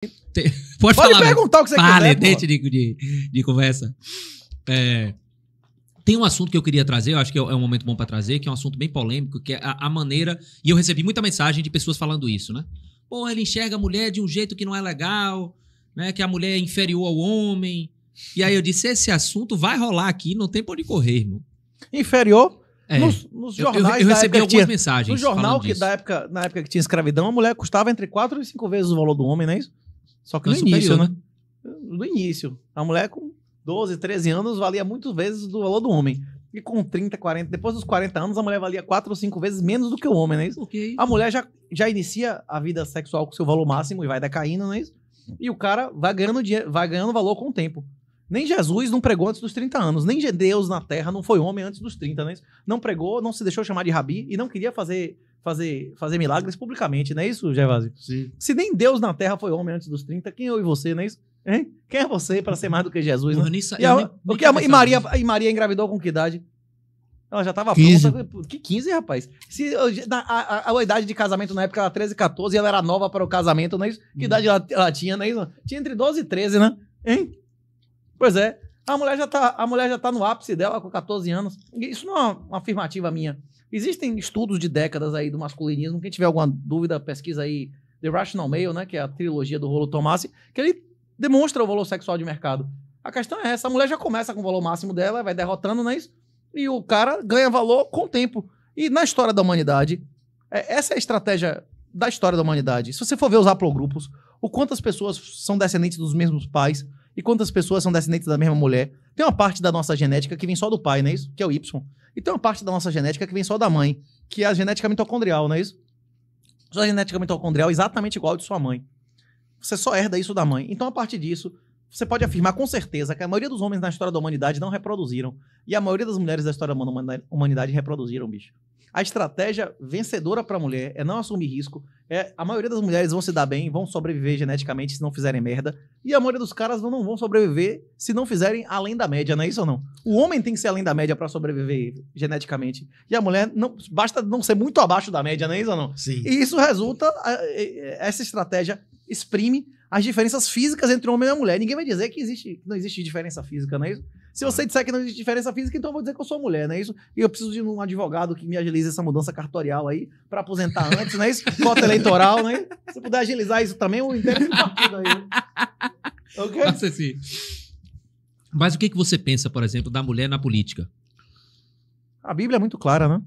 Pode, Pode falar, perguntar o que você Fale, quiser. Dente de, de, de, conversa. É, tem um assunto que eu queria trazer, eu acho que é, é um momento bom para trazer, que é um assunto bem polêmico, que é a, a, maneira. E eu recebi muita mensagem de pessoas falando isso, né? Pô, ele enxerga a mulher de um jeito que não é legal, né? Que a mulher é inferior ao homem. E aí eu disse: esse assunto vai rolar aqui, não tem por onde correr, irmão. Inferior? É. Nos, nos, jornais. Eu, eu, eu recebi algumas tinha, mensagens. No jornal que disso. da época, na época que tinha escravidão, a mulher custava entre 4 e 5 vezes o valor do homem, não é isso? Só que no, no início, né? né? No início. A mulher com 12, 13 anos valia muitas vezes do valor do homem. E com 30, 40, depois dos 40 anos, a mulher valia 4 ou 5 vezes menos do que o homem, não é isso? Okay. A mulher já, já inicia a vida sexual com seu valor máximo e vai decaindo, não é isso? E o cara vai ganhando, vai ganhando valor com o tempo. Nem Jesus não pregou antes dos 30 anos, nem Deus na terra não foi homem antes dos 30, né? Não pregou, não se deixou chamar de rabi e não queria fazer fazer fazer milagres publicamente, não é isso, Gervásio? Sim. Se nem Deus na terra foi homem antes dos 30, quem é eu e você, não é isso? Hein? Quem é você para ser mais do que Jesus? Né? Nisso, e, a, nem, que a, e, Maria, e Maria engravidou com que idade? Ela já tava 15. pronta. Que 15, rapaz? Se, na, a, a, a, idade de casamento na época era 13, 14, e ela era nova para o casamento, não é isso? Que uhum. idade ela, ela tinha, não é isso? Tinha entre 12 e 13, né? Hein? Pois é. A mulher já está, a mulher já tá no ápice dela com 14 anos. Isso não é uma afirmativa minha. Existem estudos de décadas aí do masculinismo. Quem tiver alguma dúvida, pesquisa aí The Rational Male, né, que é a trilogia do Rolo Tomasi, que ele demonstra o valor sexual de mercado. A questão é essa, a mulher já começa com o valor máximo dela, vai derrotando, não é isso? E o cara ganha valor com o tempo. E na história da humanidade, é, essa é a estratégia da história da humanidade. Se você for ver os haplogrupos, o quanto as pessoas são descendentes dos mesmos pais, e quantas pessoas são descendentes da mesma mulher? Tem uma parte da nossa genética que vem só do pai, não é isso? Que é o Y. E tem uma parte da nossa genética que vem só da mãe, que é a genética mitocondrial, não é isso? Sua genética mitocondrial é exatamente igual à de sua mãe. Você só herda isso da mãe. Então, a partir disso, você pode afirmar com certeza que a maioria dos homens na história da humanidade não reproduziram. E a maioria das mulheres da história da humanidade reproduziram, bicho. A estratégia vencedora para a mulher é não assumir risco. É, a maioria das mulheres vão se dar bem, vão sobreviver geneticamente se não fizerem merda. E a maioria dos caras não, vão sobreviver se não fizerem além da média, não é isso ou não? O homem tem que ser além da média para sobreviver geneticamente. E a mulher não basta não ser muito abaixo da média, não é isso ou não? Sim. E isso resulta, essa estratégia exprime as diferenças físicas entre homem e mulher. Ninguém vai dizer que existe, não existe diferença física, não é isso? Se você disser que não existe diferença física, então eu vou dizer que eu sou mulher, não é isso? E eu preciso de um advogado que me agilize essa mudança cartorial aí, para aposentar antes, não é isso? Cota eleitoral, né? Se puder agilizar isso também, eu entendo esse partido aí. Ok? Mas, sim. mas o que, que você pensa, por exemplo, da mulher na política? A Bíblia é muito clara, né?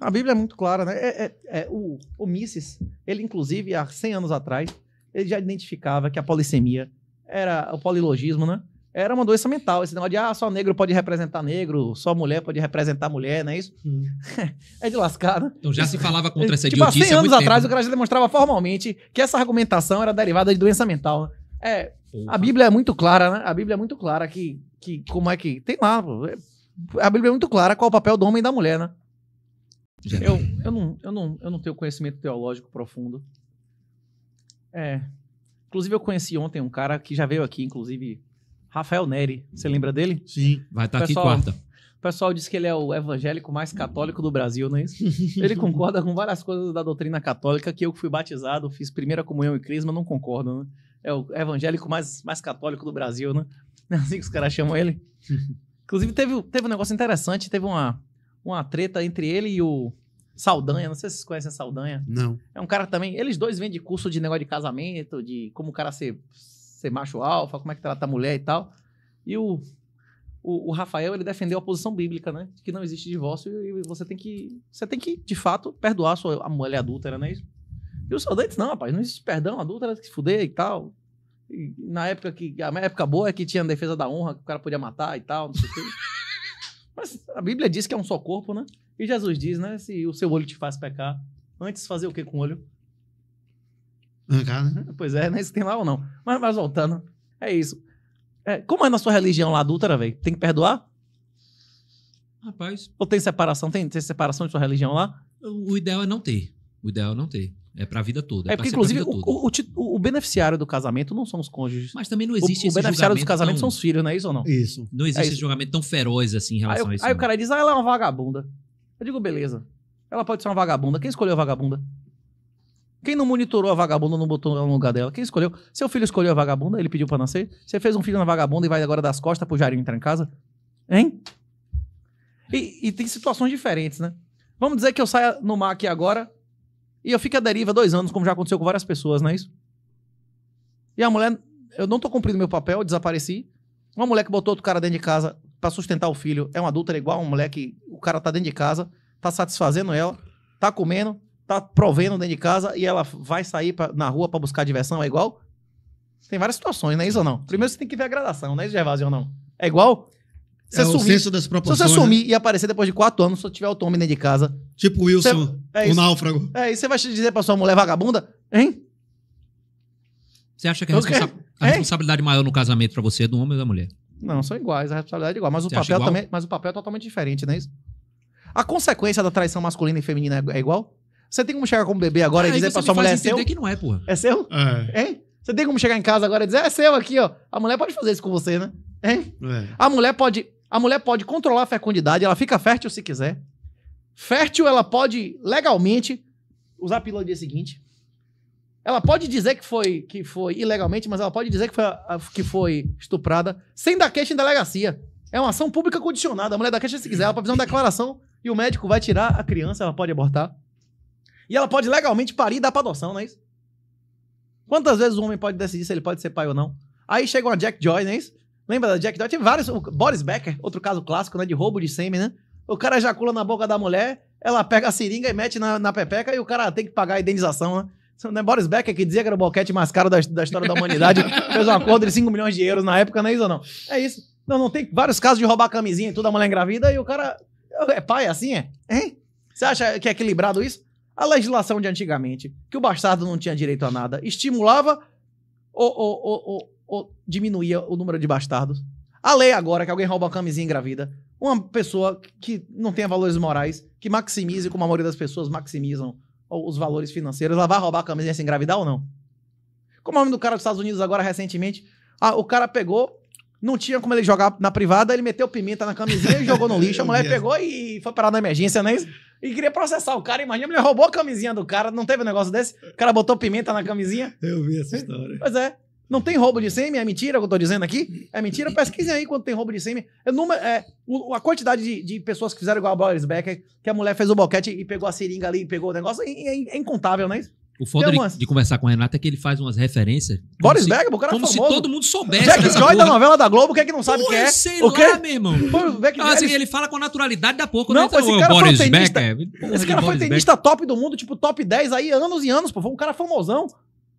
A Bíblia é muito clara, né? É, é, é, o, o Mises, ele inclusive há 100 anos atrás, ele já identificava que a polissemia era o polilogismo, né? era uma doença mental. Esse negócio de ah, só negro pode representar negro, só mulher pode representar mulher, não é isso? Hum. é de lascar, né? Então já se falava contra essa tipo, há 100 anos atrás, tempo. o né? cara já demonstrava formalmente que essa argumentação era derivada de doença mental. Né? É, a Bíblia é muito clara, né? A Bíblia é muito clara que, que como é que... Tem lá, é, a Bíblia é muito clara qual é o papel do homem e da mulher, né? Eu, eu, não, eu, não, eu não tenho conhecimento teológico profundo. É. Inclusive, eu conheci ontem um cara que já veio aqui, inclusive, Rafael Neri. Você lembra dele? Sim, vai estar tá aqui quarta. O pessoal diz que ele é o evangélico mais católico do Brasil, não é isso? ele concorda com várias coisas da doutrina católica que eu que fui batizado, fiz primeira comunhão e crisma, não concordo, né? É o evangélico mais, mais católico do Brasil, né? Não é assim que os caras chamam ele. Inclusive, teve, teve um negócio interessante, teve uma, uma treta entre ele e o Saldanha, não sei se vocês conhecem Saldanha. Não. É um cara também, eles dois vêm de curso de negócio de casamento, de como o cara ser ser macho alfa, como é que trata a mulher e tal. E o, o, o, Rafael, ele defendeu a posição bíblica, né? Que não existe divórcio e você tem que, você tem que de fato, perdoar a, sua, a mulher adúltera, não é isso? E os soldados, não, rapaz, não existe perdão, adúltera que se fuder e tal. E, na época que, a época boa é que tinha a defesa da honra, que o cara podia matar e tal, não sei o que. Mas a Bíblia diz que é um só corpo, né? E Jesus diz, né? Se o seu olho te faz pecar, antes fazer o que com o olho? Pois é, nem né? se tem lá ou não. Mas, mas voltando, é isso. É, como é na sua religião lá adulta, velho? Tem que perdoar? Rapaz. Ou tem separação? Tem, tem separação de sua religião lá? O ideal é não ter. O ideal é não ter. É pra vida toda. É, porque, inclusive, o, o, o, beneficiário do casamento não são os cônjuges. Mas também não existe o, esse O beneficiário do casamento tão... são os filhos, não é isso ou não? Isso. Não existe é esse julgamento tão feroz assim em relação a isso. Aí não. o cara diz, ah, ela é uma vagabunda. Eu digo, beleza. Ela pode ser uma vagabunda. Quem escolheu a vagabunda? Quem não monitorou a vagabunda, não botou no lugar dela? Quem escolheu? Seu filho escolheu a vagabunda, ele pediu pra nascer? Você fez um filho na vagabunda e vai agora das costas pro Jairinho entrar em casa? Hein? E, e, tem situações diferentes, né? Vamos dizer que eu saia no mar aqui agora e eu fico à deriva dois anos, como já aconteceu com várias pessoas, não é isso? E a mulher, eu não tô cumprindo meu papel, eu desapareci. Uma mulher que botou outro cara dentro de casa para sustentar o filho é uma adulta é igual a uma mulher que o cara tá dentro de casa, tá satisfazendo ela, tá comendo, tá provendo dentro de casa e ela vai sair pra, na rua para buscar diversão, é igual? Tem várias situações, não é isso ou não? Primeiro você tem que ver a gradação, não é isso, Gervásio, ou não? É igual? É senso é sumir, Se você né? sumir né? e aparecer depois de quatro anos, se tiver o Tommy dentro de casa... Tipo Wilson, você, é o náufrago. É, e você vai dizer pra sua mulher vagabunda, hein? Você acha que a, responsa a responsabilidade maior no casamento para você é do homem ou da mulher? Não, são iguais, a responsabilidade é igual. Mas o, papel também, mas o papel é totalmente diferente, não é isso? A consequência da traição masculina e feminina é igual? Você tem como chegar com o bebê agora ah, e dizer então pra sua mulher é seu? que não é, porra. É seu? É. Hein? Você tem como chegar em casa agora e dizer, é seu aqui, ó. A mulher pode fazer isso com você, né? Hein? É. A mulher pode. A mulher pode controlar a fecundidade, ela fica fértil se quiser. Fértil, ela pode legalmente usar a pílula no dia seguinte. Ela pode dizer que foi, que foi ilegalmente, mas ela pode dizer que foi, que foi estuprada sem dar queixa em delegacia. É uma ação pública condicionada. A mulher dá queixa se quiser, ela pode fazer uma declaração e o médico vai tirar a criança, ela pode abortar. E ela pode legalmente parir e dar pra adoção, não é isso? Quantas vezes um homem pode decidir se ele pode ser pai ou não? Aí chega uma Jack Joy, não é isso? Lembra da Jack Joy? Tem vários. Boris Becker, outro caso clássico, né? De roubo de sêmen, né? O cara ejacula na boca da mulher, ela pega a seringa e mete na, na pepeca e o cara tem que pagar a indenização, né? é Boris Becker, que dizia que era o boquete mais caro da, da história da humanidade, fez um acordo de 5 milhões de euros na época, não é isso ou não? É isso. Não, não tem vários casos de roubar camisinha e tudo, a mulher engravida e o cara. É pai assim, é? Hein? Você acha que é equilibrado isso? A legislação de antigamente, que o bastardo não tinha direito a nada, estimulava ou, ou, ou, ou diminuía o número de bastardos? A lei agora, que alguém rouba uma camisinha engravida, uma pessoa que não tenha valores morais, que maximize, como a maioria das pessoas maximizam os valores financeiros, ela vai roubar a camisinha sem engravidar ou não? Como é o nome do cara dos Estados Unidos agora recentemente? Ah, o cara pegou, não tinha como ele jogar na privada, ele meteu pimenta na camisinha e jogou no lixo. A mulher pegou e foi parar na emergência, não é isso? E queria processar o cara. Imagina, a mulher roubou a camisinha do cara. Não teve um negócio desse? O cara botou pimenta na camisinha. Eu vi essa história. Pois é. Não tem roubo de sêmen, é mentira o que eu tô dizendo aqui? É mentira? Pesquisem aí quando tem roubo de sêmen. É, é, a quantidade de, de, pessoas que fizeram igual a Boris Becker, que a mulher fez o boquete e pegou a seringa ali, pegou o negócio, é, é, é incontável, não é isso? O foda de, de, conversar com o Renato é que ele faz umas referências. Boris Becker, o cara é Como se todo mundo soubesse. Jack Joy da novela da Globo, o que é que não sabe quem que é? Sei o quê? lá, meu irmão. Pô, assim, ele... fala com a naturalidade da pouco. Não, né? esse cara Boris foi tenista. Becker. É, esse cara foi tenista top do mundo, tipo top 10 aí, anos e anos, pô. Foi um cara famosão.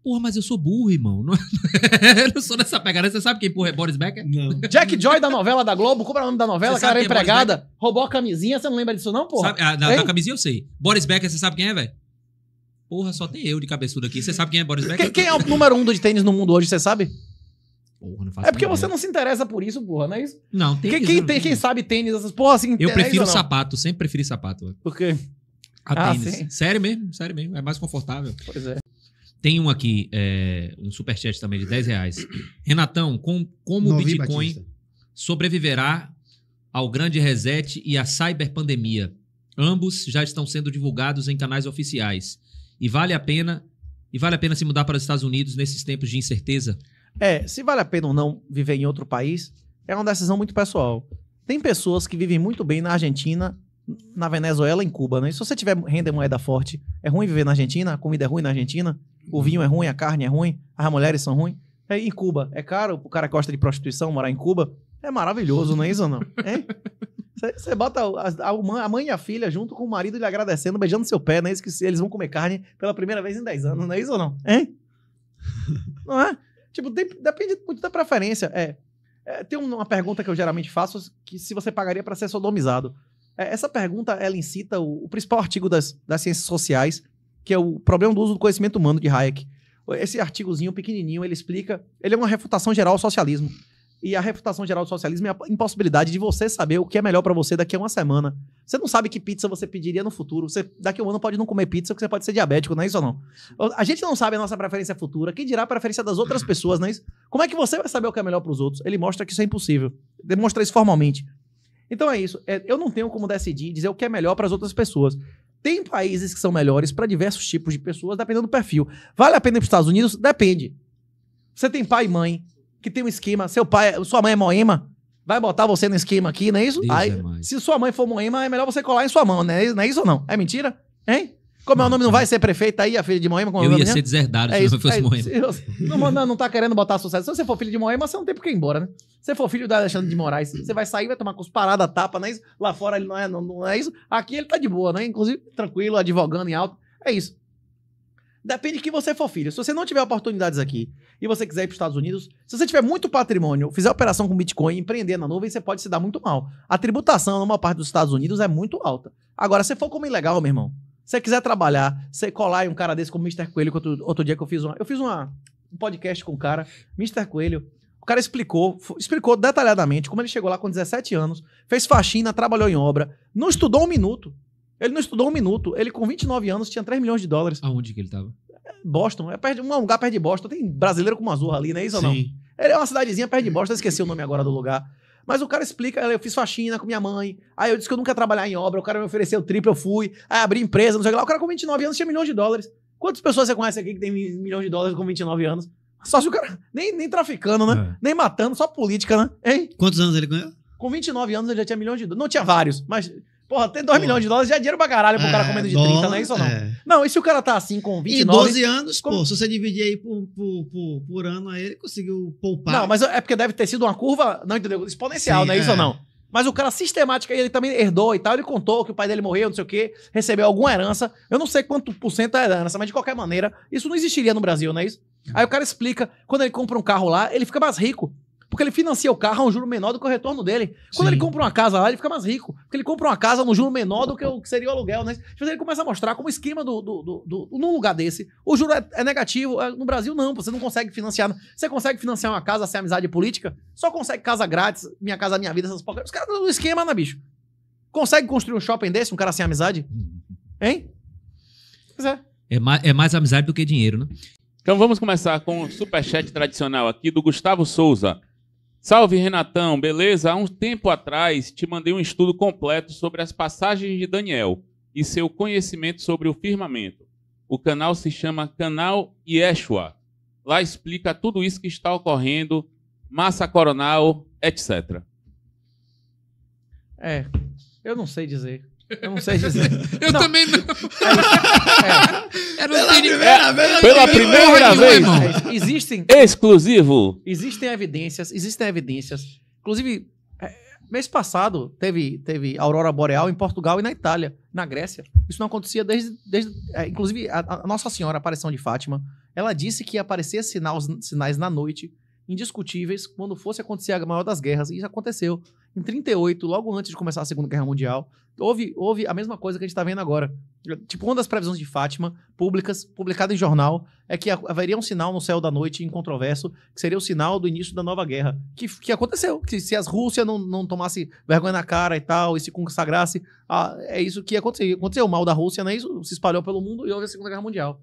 Porra, mas eu sou burro, irmão. Não, eu não sou dessa pegada. Você sabe quem porra é Boris Becker? Não. Jack Joy da novela da Globo, como é o nome da novela? Cara, é empregada, roubou a camisinha. Você não lembra disso, não, porra? Sabe, a, da, da camisinha eu sei. Boris Becker, você sabe quem é, velho? Porra, só tem eu de cabeçudo aqui. Você sabe quem é Boris Becker? Quem, é o número um do de tênis no mundo hoje, você sabe? Porra, não faço é porque ideia. você não se interessa por isso, porra, não é isso? Não, tem quem, quem, quem sabe tênis, essas porra assim. Eu prefiro sapato, sempre preferi sapato. Por quê? A ah, tênis. Sim. Sério mesmo, sério mesmo. É mais confortável. Pois é. Tem um aqui, é, um superchat também de 10 reais. Renatão, com, como o Bitcoin sobreviverá ao grande reset e à cyberpandemia? Ambos já estão sendo divulgados em canais oficiais. E vale a pena e vale a pena se mudar para os Estados Unidos nesses tempos de incerteza? É, se vale a pena ou não viver em outro país é uma decisão muito pessoal. Tem pessoas que vivem muito bem na Argentina, na Venezuela, em Cuba, né? E se você tiver renda e moeda forte, é ruim viver na Argentina, a comida é ruim na Argentina, o uhum. vinho é ruim, a carne é ruim, as mulheres são ruins. É, em Cuba é caro, o cara gosta de prostituição, morar em Cuba. É maravilhoso, não é isso ou não? Você é? bota a, a, mãe e a filha junto com o marido lhe agradecendo, beijando seu pé, não é isso que eles vão comer carne pela primeira vez em 10 anos, não é isso ou não? É? Hein? Não é? Tipo, tem, depende muito da preferência. É, é, tem uma pergunta que eu geralmente faço, que se você pagaria para ser sodomizado. É, essa pergunta, ela incita o, o principal artigo das, das ciências sociais, que é o problema do uso do conhecimento humano de Hayek. Esse artigozinho pequenininho, ele explica, ele é uma refutação geral ao socialismo. E a reputação geral do socialismo é a impossibilidade de você saber o que é melhor para você daqui a uma semana. Você não sabe que pizza você pediria no futuro. Você, daqui a um ano pode não comer pizza porque você pode ser diabético, não é isso ou não? A gente não sabe a nossa preferência futura. Quem dirá a preferência das outras pessoas, não é isso? Como é que você vai saber o que é melhor para os outros? Ele mostra que isso é impossível. Demonstra isso formalmente. Então é isso. É, eu não tenho como decidir dizer o que é melhor para as outras pessoas. Tem países que são melhores para diversos tipos de pessoas, dependendo do perfil. Vale a pena ir para os Estados Unidos? Depende. Você tem pai e mãe, que tem um esquema. Seu pai, sua mãe é moema, vai botar você no esquema aqui, não é isso? Aí, é se sua mãe for moema, é melhor você colar em sua mão, né? Não é isso ou não? É mentira? Hein? Como é o nome, não vai ser prefeito aí, a filha de Moema? Como é eu ia ser deserdado é se isso, não fosse é, Moema. Não, não, não tá querendo botar sucesso. Se você for filho de Moema, você não tem por que ir embora, né? Se você for filho da Alexandre de Moraes, você vai sair, vai tomar com os cusparada, tapa, não é isso? Lá fora ele não é, não, não é isso. Aqui ele tá de boa, né? Inclusive, tranquilo, advogando em alto. É isso. Depende de que você for filho. Se você não tiver oportunidades aqui e você quiser ir para os Estados Unidos, se você tiver muito patrimônio, fizer operação com Bitcoin, empreender na nuvem, você pode se dar muito mal. A tributação numa parte dos Estados Unidos é muito alta. Agora, se for como ilegal, meu irmão, se você quiser trabalhar, você colar em um cara desse como Mr. Coelho, que outro, outro dia que eu fiz uma, eu fiz uma, um podcast com o cara, Mr. Coelho, o cara explicou, explicou detalhadamente como ele chegou lá com 17 anos, fez faxina, trabalhou em obra, não estudou um minuto. Ele não estudou um minuto. Ele, com 29 anos, tinha 3 milhões de dólares. Aonde que ele estava? Boston, é perto, um lugar perto de Boston. Tem brasileiro com azul ali, não é isso Sim. ou não? Ele é uma cidadezinha perto de Boston, esqueci o nome agora do lugar. Mas o cara explica, eu fiz faxina com minha mãe, aí eu disse que eu nunca ia trabalhar em obra, o cara me ofereceu triplo, eu fui, aí abri empresa, não sei o que lá. O cara com 29 anos tinha milhões de dólares. Quantas pessoas você conhece aqui que tem milhões de dólares com 29 anos? Só se o cara. Nem, nem traficando, né? É. Nem matando, só política, né? Hein? Quantos anos ele ganhou? Com 29 anos ele já tinha milhões de dólares. Não tinha vários, mas Porra, tem 2 milhões de dólares já é dinheiro pra caralho pro é, cara comendo de dólar, 30, não é isso ou não? É. Não, e se o cara tá assim com 29... E 12 anos, como... pô, se você dividir aí por, por, por, por ano, aí ele conseguiu poupar. Não, mas é porque deve ter sido uma curva, não entendeu? Exponencial, Sim, não é, é isso ou não? Mas o cara aí, ele também herdou e tal. Ele contou que o pai dele morreu, não sei o quê, recebeu alguma herança. Eu não sei quanto por cento é herança, mas de qualquer maneira, isso não existiria no Brasil, não é isso? Hum. Aí o cara explica, quando ele compra um carro lá, ele fica mais rico. Porque ele financia o carro a um juro menor do que o retorno dele. Quando Sim. ele compra uma casa lá, ele fica mais rico. Porque ele compra uma casa num juro menor do que o que seria o aluguel, né? Então ele começa a mostrar como esquema do, do, do, do num lugar desse. O juro é, é, negativo. É, no Brasil, não. Você não consegue financiar. Você consegue financiar uma casa sem amizade política? Só consegue casa grátis, minha casa, minha vida, essas porcarias. Os caras do esquema, né, bicho? Consegue construir um shopping desse, um cara sem amizade? Uhum. Hein? Pois é. É mais, é mais amizade do que dinheiro, né? Então vamos começar com o superchat tradicional aqui do Gustavo Souza. Salve Renatão, beleza? Há um tempo atrás te mandei um estudo completo sobre as passagens de Daniel e seu conhecimento sobre o firmamento. O canal se chama Canal Yeshua. Lá explica tudo isso que está ocorrendo, massa coronal, etc. É, eu não sei dizer. Eu não sei dizer. Eu não. também não. É, é. Era o é, pela primeira vez. Existem. Exclusivo. Existem evidências, existem evidências. Inclusive, é, mês passado teve, teve aurora boreal em Portugal e na Itália, na Grécia. Isso não acontecia desde. desde é, inclusive, a, a, Nossa Senhora, a aparição de Fátima, ela disse que aparecia sinais, sinais na noite, indiscutíveis, quando fosse acontecer a maior das guerras. E isso aconteceu. Em 38, logo antes de começar a Segunda Guerra Mundial, houve, houve a mesma coisa que a gente está vendo agora. Tipo, uma das previsões de Fátima, públicas, publicada em jornal, é que haveria um sinal no céu da noite incontroverso, que seria o sinal do início da nova guerra. Que, que aconteceu. Que se as Rússia não, não tomasse vergonha na cara e tal, e se consagrasse, ah, é isso que aconteceu. Aconteceu o mal da Rússia, né? Isso se espalhou pelo mundo e houve a Segunda Guerra Mundial.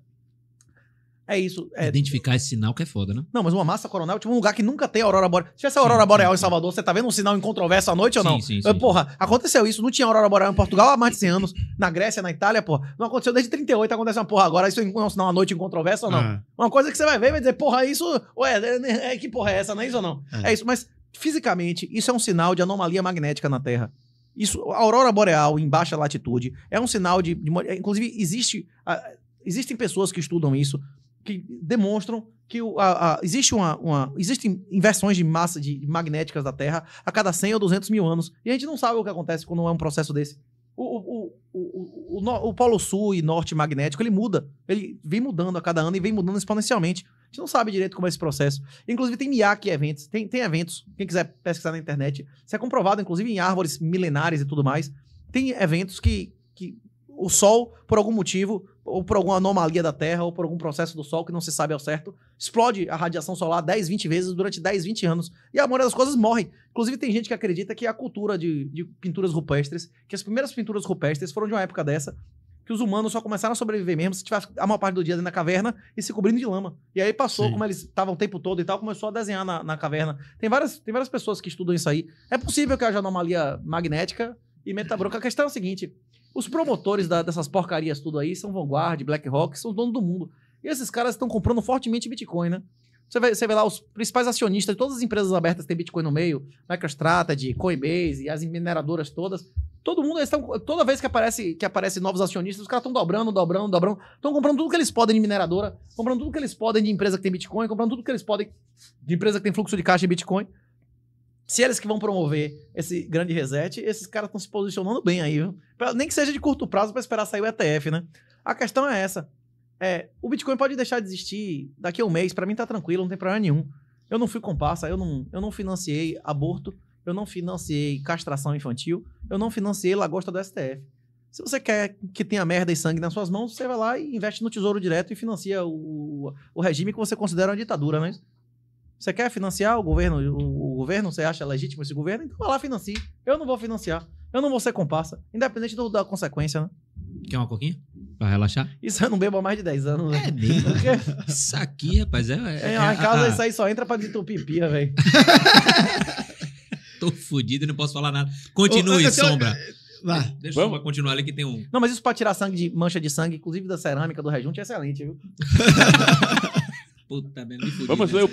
É isso. É... Identificar esse sinal que é foda, né? Não, mas uma massa coronal, tipo um lugar que nunca tem aurora boreal. Se tivesse aurora boreal sim, em Salvador, você tá vendo um sinal controvérsia à noite ou não? Sim, sim, Porra, aconteceu isso. Não tinha aurora boreal em Portugal há mais de 100 anos. Na Grécia, na Itália, porra. Não aconteceu desde 38, acontece uma porra agora. Isso é um sinal à noite controvérsia ou não? Ah. Uma coisa que você vai ver e vai dizer, porra, isso... Ué, é, é, que porra é essa? Não é isso ou não? Ah. É isso, mas fisicamente, isso é um sinal de anomalia magnética na Terra. Isso, a aurora boreal em baixa latitude é um sinal de, de inclusive existe, ah, existem pessoas que estudam isso que demonstram que a, a, existe uma, uma, existem inversões de massa de, magnéticas da Terra a cada 100 ou 200 mil anos e a gente não sabe o que acontece quando é um processo desse. O, o, o, o, o, o Polo Sul e Norte magnético ele muda, ele vem mudando a cada ano e vem mudando exponencialmente. A gente não sabe direito como é esse processo. Inclusive tem miaki eventos, tem, tem eventos. Quem quiser pesquisar na internet, isso é comprovado, inclusive em árvores milenares e tudo mais. Tem eventos que, que o Sol, por algum motivo, ou por alguma anomalia da Terra, ou por algum processo do Sol que não se sabe ao certo, explode a radiação solar 10, 20 vezes durante 10, 20 anos. E a maioria das coisas morre. Inclusive, tem gente que acredita que a cultura de, de pinturas rupestres, que as primeiras pinturas rupestres foram de uma época dessa, que os humanos só começaram a sobreviver mesmo se tivesse a maior parte do dia dentro da caverna e se cobrindo de lama. E aí passou, Sim. como eles estavam o tempo todo e tal, começou a desenhar na, na caverna. Tem várias, tem várias pessoas que estudam isso aí. É possível que haja anomalia magnética e metabronca. A questão é a seguinte: os promotores da, dessas porcarias tudo aí são Vanguard, BlackRock, são os donos do mundo. E esses caras estão comprando fortemente Bitcoin, né? Você vê, você vê lá os principais acionistas de todas as empresas abertas têm Bitcoin no meio, MicroStrategy, Coinbase, as mineradoras todas. Todo mundo, eles tão, toda vez que aparece, que aparece novos acionistas, os caras estão dobrando, dobrando, dobrando. Estão comprando tudo que eles podem de mineradora, comprando tudo que eles podem de empresa que tem Bitcoin, comprando tudo que eles podem de empresa que tem fluxo de caixa em Bitcoin se eles que vão promover esse grande reset, esses caras estão se posicionando bem aí, viu? Pra, nem que seja de curto prazo para esperar sair o ETF, né? A questão é essa. É, o Bitcoin pode deixar de existir daqui a um mês, para mim tá tranquilo, não tem problema nenhum. Eu não fui comparsa, eu não, eu não financiei aborto, eu não financiei castração infantil, eu não financiei lagosta do STF. Se você quer que tenha merda e sangue nas suas mãos, você vai lá e investe no Tesouro Direto e financia o, o regime que você considera uma ditadura, não é isso? Você quer financiar o governo, o, governo, você acha legítimo esse governo, então vai lá financie. Eu não vou financiar. Eu não vou ser comparsa. Independente do, da consequência, né? Quer uma coquinha? Pra relaxar? Isso eu não bebo há mais de 10 anos. Né? É mesmo? Porque... Isso aqui, rapaz, é... é, é, é a, casa, a, isso aí só entra pra desentupir pia, velho. Tô fudido e não posso falar nada. Continue, Ô, Sombra. Lá. Deixa Vamos. eu continuar ali que tem um. Não, mas isso pra tirar sangue de mancha de sangue, inclusive da cerâmica do rejunte, é excelente, viu? Puta merda, me fudido, Vamos né?